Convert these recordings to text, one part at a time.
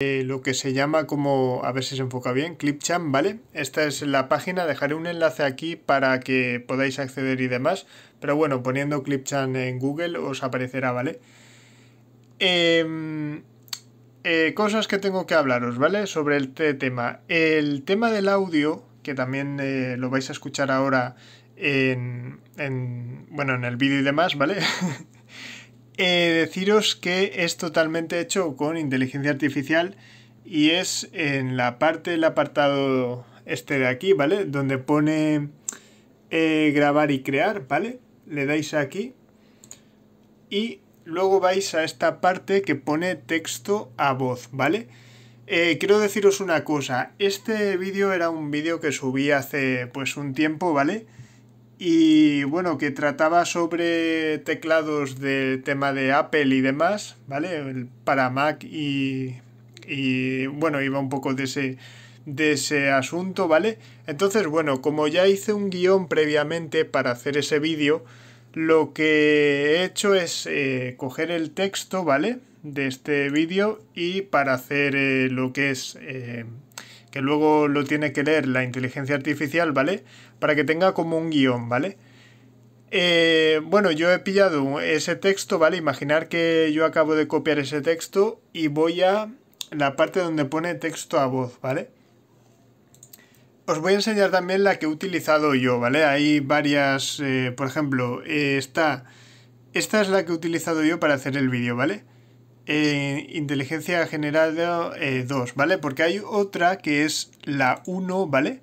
Eh, lo que se llama como, a ver si se enfoca bien, Clipchamp, ¿vale? Esta es la página, dejaré un enlace aquí para que podáis acceder y demás, pero bueno, poniendo Clipchamp en Google os aparecerá, ¿vale? Em, eh, cosas que tengo que hablaros, ¿vale? Sobre el este tema. El tema del audio, que también eh, lo vais a escuchar ahora en, en bueno, en el vídeo y demás, ¿vale? Eh, deciros que es totalmente hecho con inteligencia artificial y es en la parte del apartado este de aquí, ¿vale? Donde pone eh, grabar y crear, ¿vale? Le dais aquí y luego vais a esta parte que pone texto a voz, ¿vale? Eh, quiero deciros una cosa, este vídeo era un vídeo que subí hace pues un tiempo, ¿vale? vale y bueno, que trataba sobre teclados del tema de Apple y demás, ¿vale? Para Mac y, y bueno, iba un poco de ese, de ese asunto, ¿vale? Entonces, bueno, como ya hice un guión previamente para hacer ese vídeo, lo que he hecho es eh, coger el texto, ¿vale? De este vídeo y para hacer eh, lo que es... Eh, luego lo tiene que leer la inteligencia artificial, ¿vale? Para que tenga como un guión, ¿vale? Eh, bueno, yo he pillado ese texto, ¿vale? Imaginar que yo acabo de copiar ese texto y voy a la parte donde pone texto a voz, ¿vale? Os voy a enseñar también la que he utilizado yo, ¿vale? Hay varias, eh, por ejemplo, eh, Esta es la que he utilizado yo para hacer el vídeo, ¿vale? Eh, inteligencia general 2, eh, ¿vale? Porque hay otra que es la 1, ¿vale?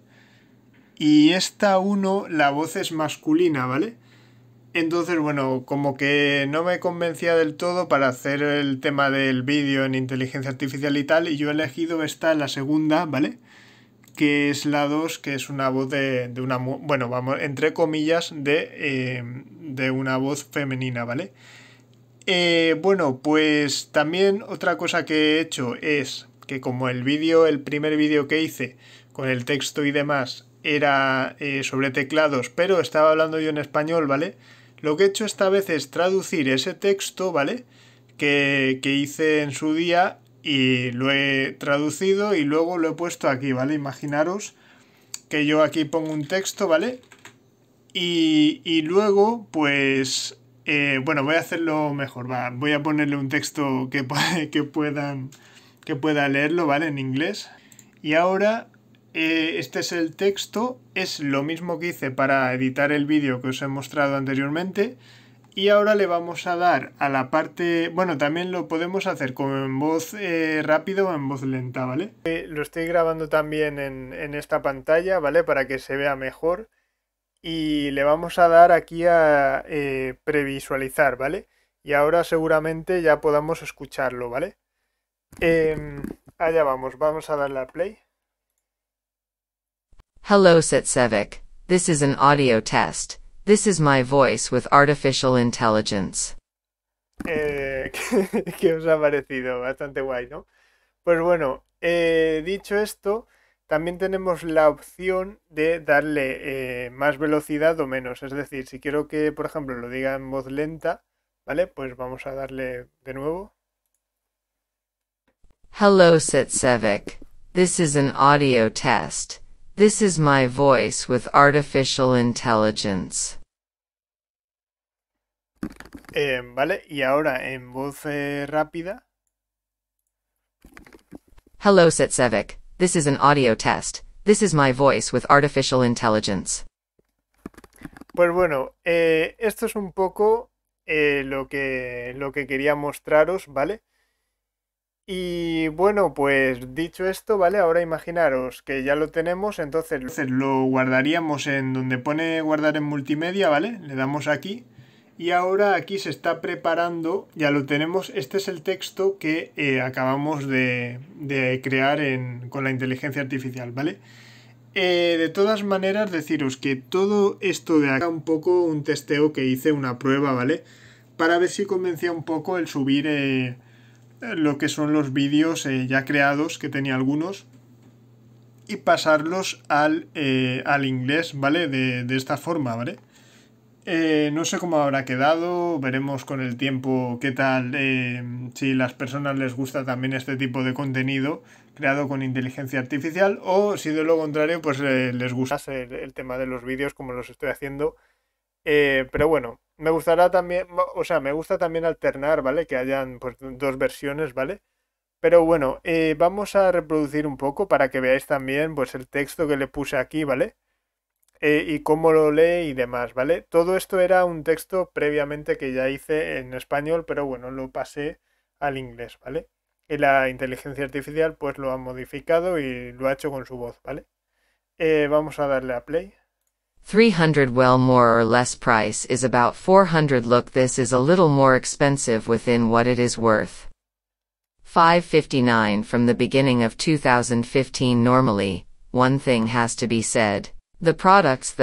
Y esta 1, la voz es masculina, ¿vale? Entonces, bueno, como que no me convencía del todo para hacer el tema del vídeo en inteligencia artificial y tal, y yo he elegido esta, la segunda, ¿vale? Que es la 2, que es una voz de, una... Bueno, vamos, entre comillas, de, eh, de una voz femenina, ¿vale? vale eh, bueno, pues también otra cosa que he hecho es que como el vídeo, el primer vídeo que hice con el texto y demás era eh, sobre teclados, pero estaba hablando yo en español, ¿vale? Lo que he hecho esta vez es traducir ese texto, ¿vale? Que, que hice en su día y lo he traducido y luego lo he puesto aquí, ¿vale? Imaginaros que yo aquí pongo un texto, ¿vale? Y, y luego, pues eh, bueno, voy a hacerlo mejor, Voy a ponerle un texto que, puedan, que pueda leerlo, ¿vale? En inglés. Y ahora, eh, este es el texto. Es lo mismo que hice para editar el vídeo que os he mostrado anteriormente. Y ahora le vamos a dar a la parte... Bueno, también lo podemos hacer con voz eh, rápido rápida o en voz lenta, ¿vale? lo estoy grabando también en, en esta pantalla, ¿vale? Para que se vea mejor y le vamos a dar aquí a eh, previsualizar, ¿vale? Y ahora seguramente ya podamos escucharlo, ¿vale? Eh, allá vamos, vamos a darle a play. Hello Setsevic, this is an audio test. This is my voice with artificial intelligence. Eh, os ha parecido? Bastante guay, ¿no? Pues bueno, eh, dicho esto, también tenemos la opción de darle eh, más velocidad o menos. Es decir, si quiero que, por ejemplo, lo diga en voz lenta, ¿vale? Pues vamos a darle de nuevo. Hello, Setsevic. This is an audio test. This is my voice with artificial intelligence. Eh, vale, y ahora en voz eh, rápida. Hello, Setsevic. This is an audio test. This is my voice with artificial intelligence. Pues bueno, eh, esto es un poco eh, lo, que, lo que quería mostraros, ¿vale? Y bueno, pues dicho esto, ¿vale? Ahora imaginaros que ya lo tenemos, entonces lo guardaríamos en donde pone guardar en multimedia, ¿vale? Le damos aquí y ahora aquí se está preparando, ya lo tenemos, este es el texto que eh, acabamos de, crear con la inteligencia artificial, ¿vale? Eh, de todas maneras, deciros que todo esto de acá, un poco un testeo que hice, una prueba, ¿vale? Para ver si convencía un poco el subir eh, lo que son los vídeos ya creados, que tenía algunos, y pasarlos al, al inglés, ¿vale? De, de esta forma, ¿vale? Eh, no sé cómo habrá quedado, veremos con el tiempo qué tal, eh, si las personas les gusta también este tipo de contenido creado con inteligencia artificial o si de lo contrario pues eh, les gusta el, tema de los vídeos como los estoy haciendo. pero bueno, me gustará también, o sea, me gusta también alternar, ¿vale? Que hayan pues dos versiones, ¿vale? Pero bueno, vamos a reproducir un poco para que veáis también pues el texto que le puse aquí, ¿vale? Eh, y cómo lo lee y demás, ¿vale? Todo esto era un texto previamente que ya hice en español, pero bueno, lo pasé al inglés, ¿vale? Y la inteligencia artificial pues lo ha modificado y lo ha hecho con su voz, ¿vale? Eh, vamos a darle a play. 300 well more or less price is about 400 look this is a little more expensive within what it is worth. 559 from the beginning of 2015 normally, one thing has to be said products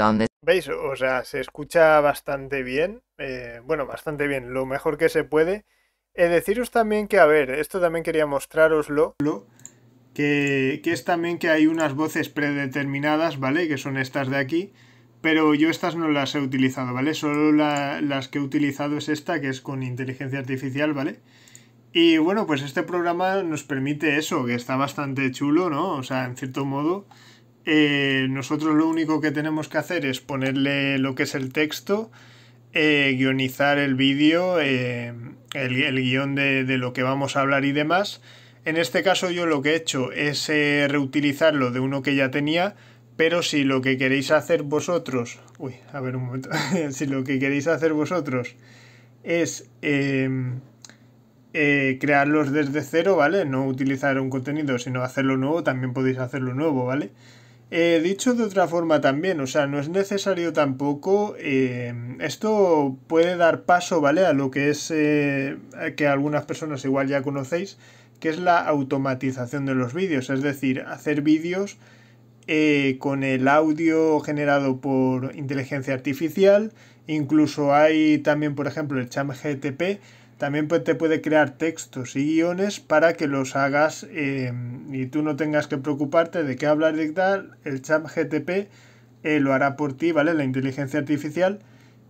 on ¿Veis? O sea, se escucha bastante bien. Eh, bueno, bastante bien, lo mejor que se puede. Eh, deciros también que, a ver, esto también quería mostraroslo. Que, que es también que hay unas voces predeterminadas, ¿vale? Que son estas de aquí. Pero yo estas no las he utilizado, ¿vale? Solo las que he utilizado es esta, que es con inteligencia artificial, ¿vale? Y bueno, pues este programa nos permite eso, que está bastante chulo, ¿no? O sea, en cierto modo eh, nosotros lo único que tenemos que hacer es ponerle lo que es el texto, eh, guionizar el vídeo, eh, el, guión de, lo que vamos a hablar y demás. En este caso yo lo que he hecho es reutilizarlo de uno que ya tenía, pero si lo que queréis hacer vosotros, a ver un momento, si lo que queréis hacer vosotros es em, crearlos desde cero, ¿vale? No utilizar un contenido, sino hacerlo nuevo, también podéis hacerlo nuevo, ¿vale? He eh, dicho de otra forma también, o sea, no es necesario tampoco, eh, esto puede dar paso, ¿vale? A lo que es, eh, que algunas personas igual ya conocéis, que es la automatización de los vídeos, es decir, hacer vídeos con el audio generado por inteligencia artificial Incluso hay también, por ejemplo, el GTP también te puede crear textos y guiones para que los hagas em, y tú no tengas que preocuparte de qué hablar y tal. El Chat eh, lo hará por ti, ¿vale? La inteligencia artificial.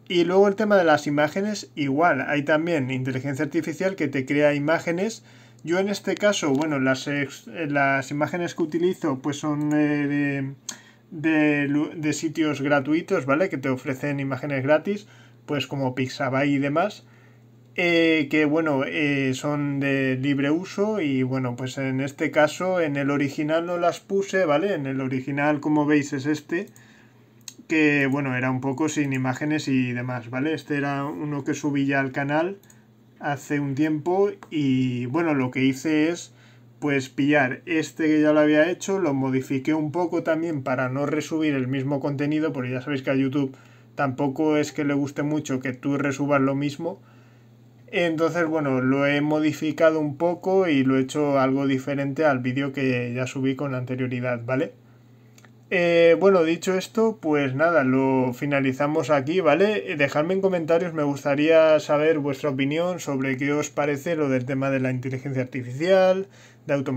Y luego el tema de las imágenes, igual, hay también inteligencia artificial que te crea imágenes. Yo en este caso, bueno, las, eh, las imágenes que utilizo pues son eh, de, sitios gratuitos, ¿vale? Que te ofrecen imágenes gratis, pues como Pixabay y demás. Eh, que bueno, eh, son de libre uso y bueno, pues en este caso en el original no las puse, ¿vale? En el original como veis es este, que bueno, era un poco sin imágenes y demás, ¿vale? Este era uno que subí ya al canal hace un tiempo y bueno, lo que hice es pues pillar este que ya lo había hecho, lo modifiqué un poco también para no resubir el mismo contenido, porque ya sabéis que a YouTube tampoco es que le guste mucho que tú resubas lo mismo. Entonces, bueno, lo he modificado un poco y lo he hecho algo diferente al vídeo que ya subí con anterioridad, ¿vale? Eh, bueno, dicho esto, pues nada, lo finalizamos aquí, ¿vale? Dejadme en comentarios, me gustaría saber vuestra opinión sobre qué os parece lo del tema de la inteligencia artificial, de automática.